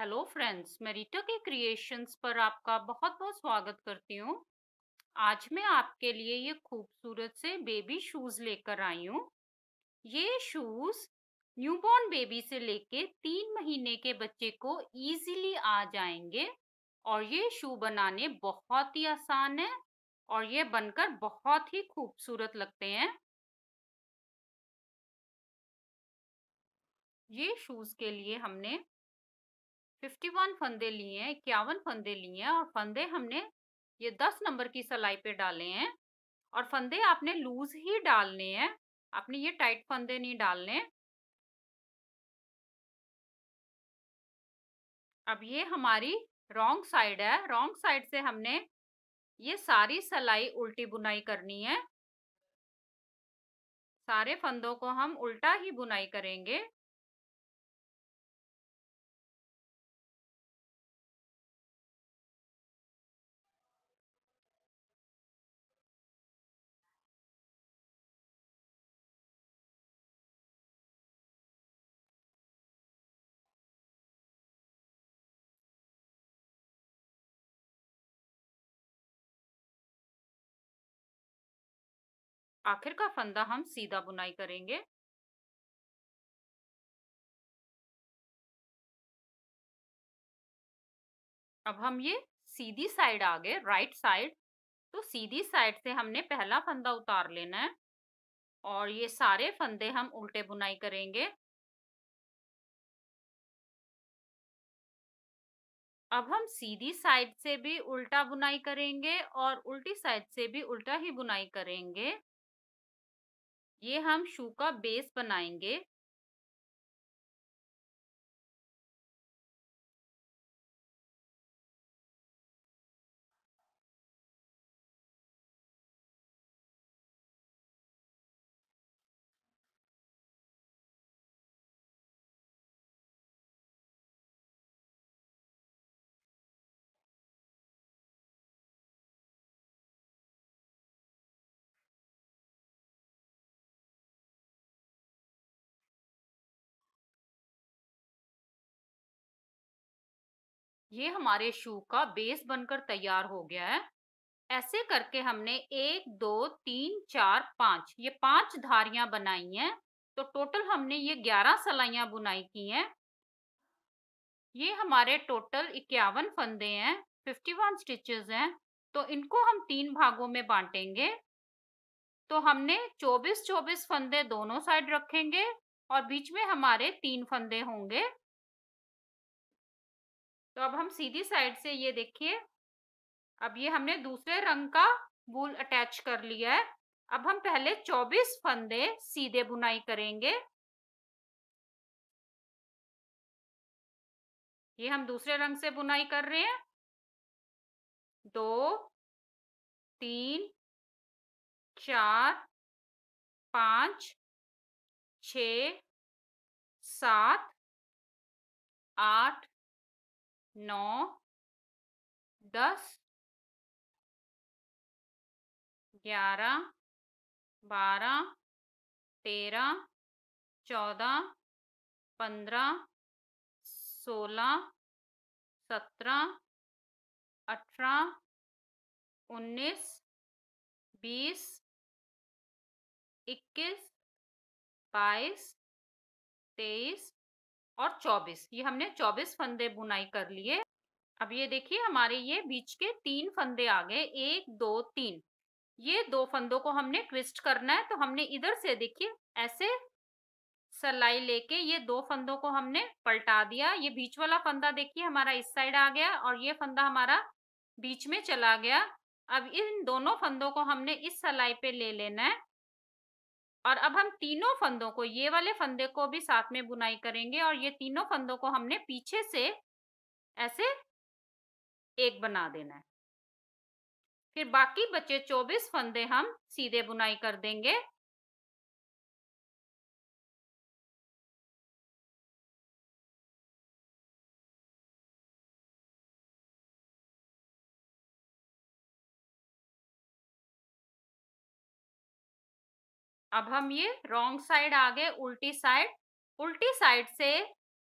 hello friends मैं रीटा के creations पर आपका बहुत बहुत स्वागत करती हूँ आज मैं आपके लिए ये खूबसूरत से बेबी शूज़ लेकर आई हूँ ये शूज़ न्यूबॉर्न बेबी से लेके तीन महीने के बच्चे को इजीली आ जाएंगे और ये शू बनाने बहुत ही आसान है और ये बनकर बहुत ही खूबसूरत लगते हैं ये शूज़ के लिए हमने फिफ्टी वन फंदे लिए हैं इक्यावन फंदे लिए हैं और फंदे हमने ये दस नंबर की सलाई पे डाले हैं और फंदे आपने लूज ही डालने हैं आपने ये टाइट फंदे नहीं डालने अब ये हमारी रॉन्ग साइड है रॉन्ग साइड से हमने ये सारी सलाई उल्टी बुनाई करनी है सारे फंदों को हम उल्टा ही बुनाई करेंगे आखिर का फंदा हम सीधा बुनाई करेंगे अब हम ये सीधी साइड आ गए राइट साइड तो सीधी साइड से हमने पहला फंदा उतार लेना है और ये सारे फंदे हम उल्टे बुनाई करेंगे अब हम सीधी साइड से भी उल्टा बुनाई करेंगे और उल्टी साइड से भी उल्टा ही बुनाई करेंगे ये हम शू का बेस बनाएंगे ये हमारे शू का बेस बनकर तैयार हो गया है ऐसे करके हमने एक दो तीन चार पाँच ये पांच धारियां बनाई हैं तो टोटल हमने ये ग्यारह सलाइयां बुनाई की हैं ये हमारे टोटल इक्यावन फंदे हैं फिफ्टी वन स्टिचेज हैं तो इनको हम तीन भागों में बांटेंगे तो हमने चौबीस चौबीस फंदे दोनों साइड रखेंगे और बीच में हमारे तीन फंदे होंगे तो अब हम सीधी साइड से ये देखिए अब ये हमने दूसरे रंग का बूल अटैच कर लिया है अब हम पहले 24 फंदे सीधे बुनाई करेंगे ये हम दूसरे रंग से बुनाई कर रहे हैं दो तीन चार पाँच छ सात आठ नौ दस ग्यारह बारह तेरह चौदह पंद्रह सोलह सत्रह अठारह उन्नीस बीस इक्कीस बाईस तेईस और चौबीस ये हमने चौबीस फंदे बुनाई कर लिए अब ये देखिए हमारे ये बीच के तीन फंदे आ गए एक दो तीन ये दो फंदों को हमने ट्विस्ट करना है तो हमने इधर से देखिए ऐसे सलाई लेके ये दो फंदों को हमने पलटा दिया ये बीच वाला फंदा देखिए हमारा इस साइड आ गया और ये फंदा हमारा बीच में चला गया अब इन दोनों फंदों को हमने इस सलाई पे ले लेना है और अब हम तीनों फंदों को ये वाले फंदे को भी साथ में बुनाई करेंगे और ये तीनों फंदों को हमने पीछे से ऐसे एक बना देना है फिर बाकी बचे 24 फंदे हम सीधे बुनाई कर देंगे अब हम ये रॉन्ग साइड आ गए उल्टी साइड उल्टी साइड से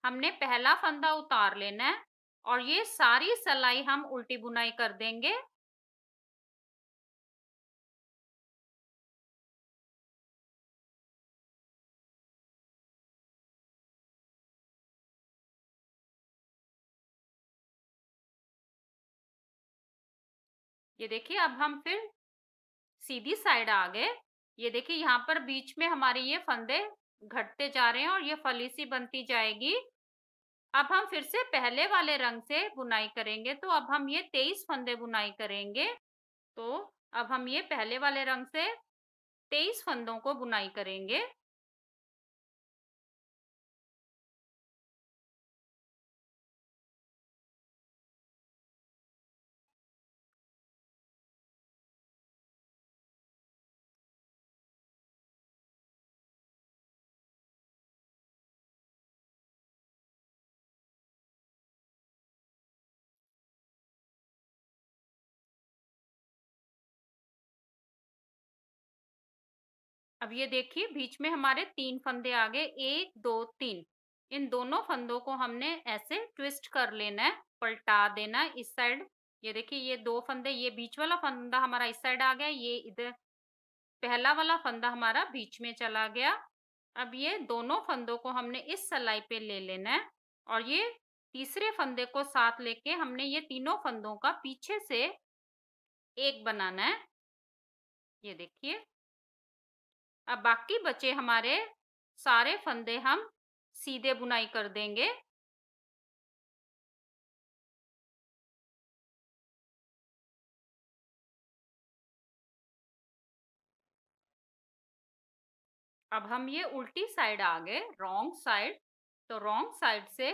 हमने पहला फंदा उतार लेना है और ये सारी सलाई हम उल्टी बुनाई कर देंगे ये देखिए अब हम फिर सीधी साइड आ गए ये देखिए यहाँ पर बीच में हमारे ये फंदे घटते जा रहे हैं और ये सी बनती जाएगी अब हम फिर से पहले वाले रंग से बुनाई करेंगे तो अब हम ये तेईस फंदे बुनाई करेंगे तो अब हम ये पहले वाले रंग से तेईस फंदों को बुनाई करेंगे अब ये देखिए बीच में हमारे तीन फंदे आ गए एक दो तीन इन दोनों फंदों को हमने ऐसे ट्विस्ट कर लेना है पलटा देना है इस साइड ये देखिए ये दो फंदे ये बीच वाला फंदा हमारा इस साइड आ गया ये इधर पहला वाला फंदा हमारा बीच में चला गया अब ये दोनों फंदों को हमने इस सलाई पे ले लेना है और ये तीसरे फंदे को साथ लेके हमने ये तीनों फंदों का पीछे से एक बनाना है ये देखिए अब बाकी बचे हमारे सारे फंदे हम सीधे बुनाई कर देंगे अब हम ये उल्टी साइड आ गए रॉन्ग साइड तो रॉन्ग साइड से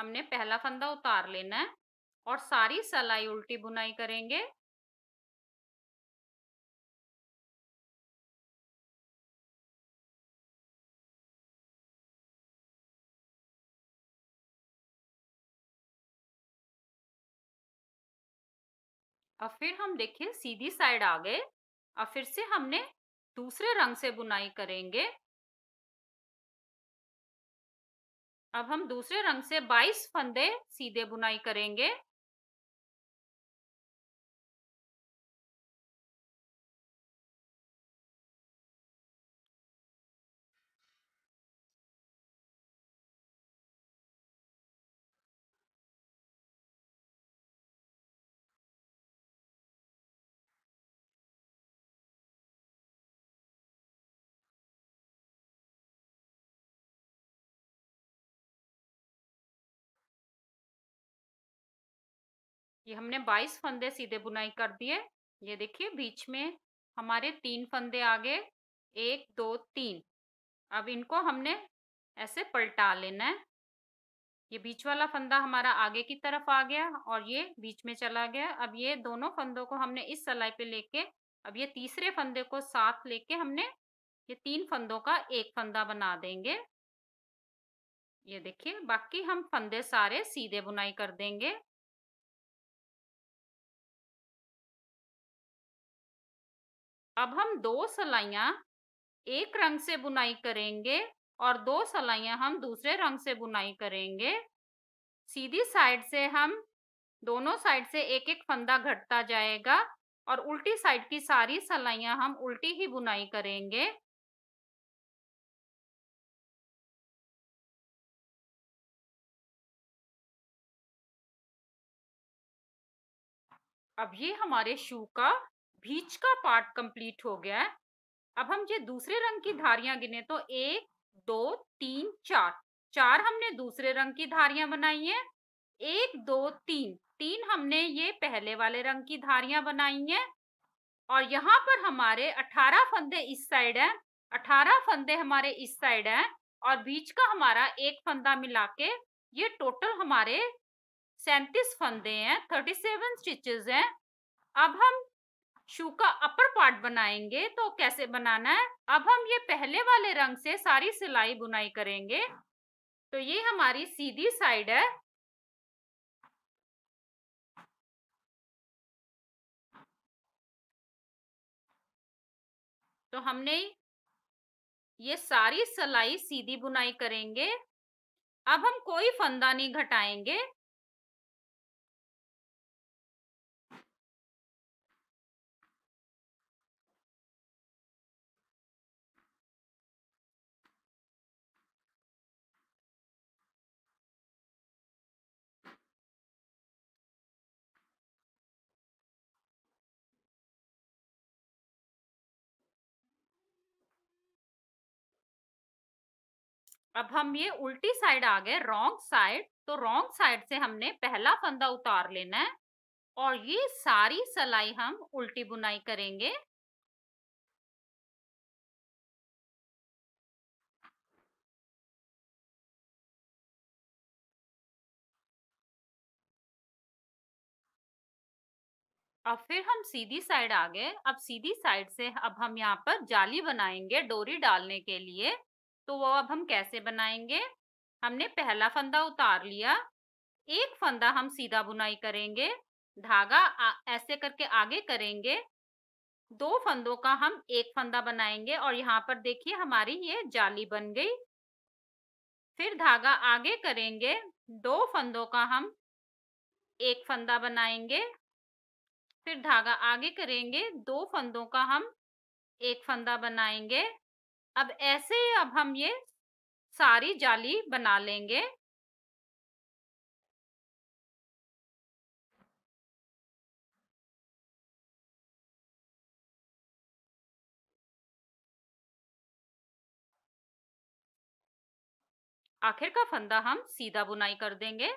हमने पहला फंदा उतार लेना है और सारी सलाई उल्टी बुनाई करेंगे अब फिर हम देखिए सीधी साइड आ गए अब फिर से हमने दूसरे रंग से बुनाई करेंगे अब हम दूसरे रंग से 22 फंदे सीधे बुनाई करेंगे ये हमने 22 फंदे सीधे बुनाई कर दिए ये देखिए बीच में हमारे तीन फंदे आ गए एक दो तीन अब इनको हमने ऐसे पलटा लेना है ये बीच वाला फंदा हमारा आगे की तरफ आ गया और ये बीच में चला गया अब ये दोनों फंदों को हमने इस सलाई पे लेके अब ये तीसरे फंदे को साथ लेके हमने ये तीन फंदों का एक फंदा बना देंगे ये देखिए बाकी हम फंदे सारे सीधे बुनाई कर देंगे अब हम दो सलाइयाँ एक रंग से बुनाई करेंगे और दो सलाइयाँ हम दूसरे रंग से बुनाई करेंगे सीधी साइड से हम दोनों साइड से एक एक फंदा घटता जाएगा और उल्टी साइड की सारी सलाइयाँ हम उल्टी ही बुनाई करेंगे अब ये हमारे शू का बीच का पार्ट कंप्लीट हो गया है अब हम ये दूसरे रंग की धारियां गिने तो एक दो तीन चार चार हमने दूसरे रंग की धारियां बनाई है एक दो तीन तीन हमने ये पहले वाले रंग की धारियां बनाई हैं और यहाँ पर हमारे अठारह फंदे इस साइड है अठारह फंदे हमारे इस साइड है और बीच का हमारा एक फंदा मिला के ये टोटल हमारे सैंतीस फंदे हैं थर्टी सेवन स्टिचेज हैं अब हम शू का अपर पार्ट बनाएंगे तो कैसे बनाना है अब हम ये पहले वाले रंग से सारी सिलाई बुनाई करेंगे तो ये हमारी सीधी साइड है तो हमने ये सारी सिलाई सीधी बुनाई करेंगे अब हम कोई फंदा नहीं घटाएंगे अब हम ये उल्टी साइड आ गए रॉन्ग साइड तो रॉन्ग साइड से हमने पहला फंदा उतार लेना है और ये सारी सलाई हम उल्टी बुनाई करेंगे अब फिर हम सीधी साइड आ गए अब सीधी साइड से अब हम यहाँ पर जाली बनाएंगे डोरी डालने के लिए तो वो अब हम कैसे बनाएंगे हमने पहला फंदा उतार लिया एक फंदा हम सीधा बुनाई करेंगे धागा ऐसे करके आगे करेंगे दो फंदों का हम एक फंदा बनाएंगे और यहाँ पर देखिए हमारी ये जाली बन गई फिर धागा आगे करेंगे दो फंदों का हम एक फंदा बनाएंगे फिर धागा आगे करेंगे दो फंदों का हम एक फंदा बनाएंगे अब ऐसे अब हम ये सारी जाली बना लेंगे आखिर का फंदा हम सीधा बुनाई कर देंगे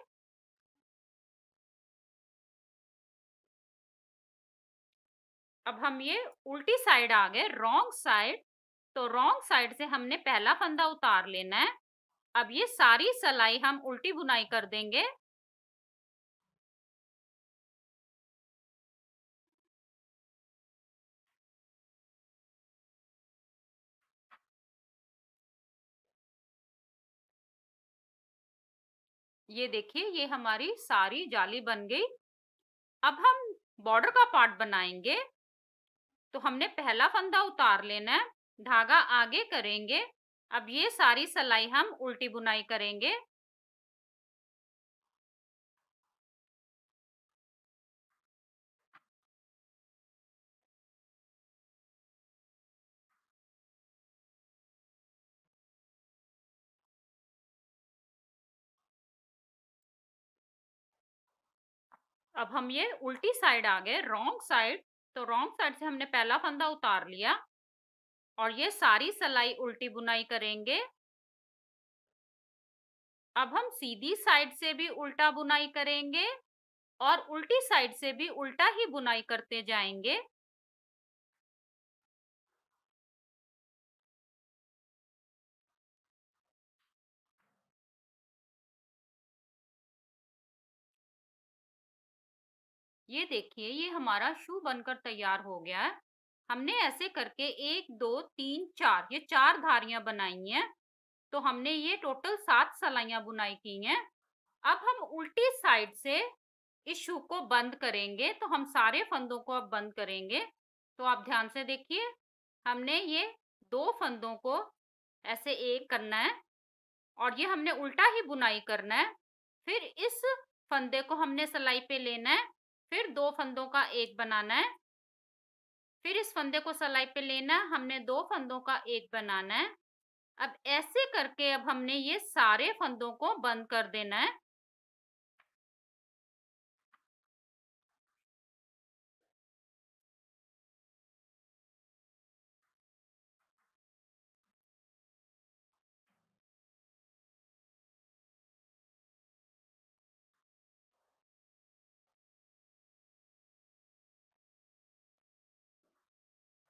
अब हम ये उल्टी साइड आ गए रॉन्ग साइड तो रॉन्ग साइड से हमने पहला फंदा उतार लेना है अब ये सारी सलाई हम उल्टी बुनाई कर देंगे ये देखिए ये हमारी सारी जाली बन गई अब हम बॉर्डर का पार्ट बनाएंगे तो हमने पहला फंदा उतार लेना है धागा आगे करेंगे अब ये सारी सलाई हम उल्टी बुनाई करेंगे अब हम ये उल्टी साइड आ गए रॉन्ग साइड तो रॉन्ग साइड से हमने पहला फंदा उतार लिया और ये सारी सलाई उल्टी बुनाई करेंगे अब हम सीधी साइड से भी उल्टा बुनाई करेंगे और उल्टी साइड से भी उल्टा ही बुनाई करते जाएंगे ये देखिए ये हमारा शू बनकर तैयार हो गया है हमने ऐसे करके एक दो तीन चार ये चार धारियां बनाई हैं तो हमने ये टोटल सात सलाइयां बुनाई की हैं अब हम उल्टी साइड से इस शू को बंद करेंगे तो हम सारे फंदों को अब बंद करेंगे तो आप ध्यान से देखिए हमने ये दो फंदों को ऐसे एक करना है और ये हमने उल्टा ही बुनाई करना है फिर इस फंदे को हमने सलाई पे लेना है फिर दो फंदों का एक बनाना है फिर इस फंदे को सलाई पे लेना है हमने दो फंदों का एक बनाना है अब ऐसे करके अब हमने ये सारे फंदों को बंद कर देना है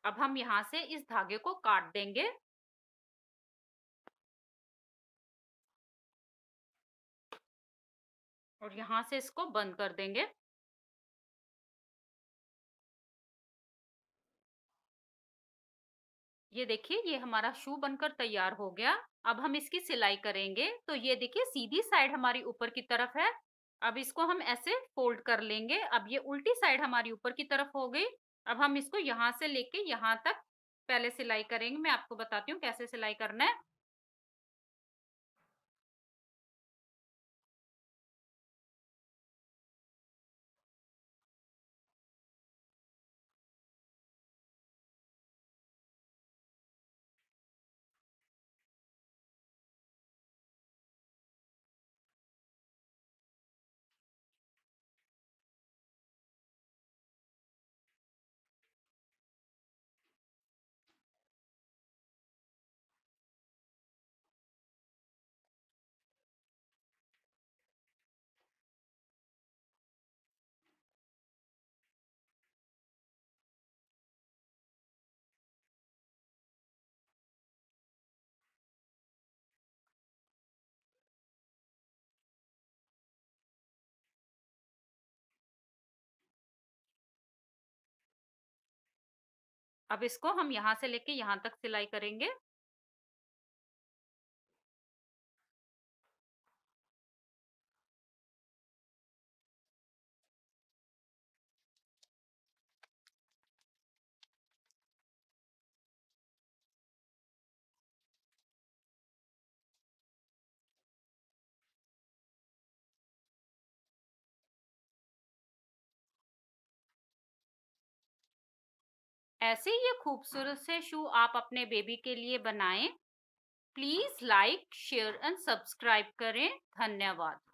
अब हम यहां से इस धागे को काट देंगे और यहां से इसको बंद कर देंगे ये देखिए ये हमारा शू बनकर तैयार हो गया अब हम इसकी सिलाई करेंगे तो ये देखिए सीधी साइड हमारी ऊपर की तरफ है अब इसको हम ऐसे फोल्ड कर लेंगे अब ये उल्टी साइड हमारी ऊपर की तरफ हो गई अब हम इसको यहाँ से लेके यहाँ तक पहले सिलाई करेंगे मैं आपको बताती हूँ कैसे सिलाई करना है अब इसको हम यहाँ से लेके यहाँ तक सिलाई करेंगे ऐसे ये खूबसूरत से शू आप अपने बेबी के लिए बनाएं please like share and subscribe करें धन्यवाद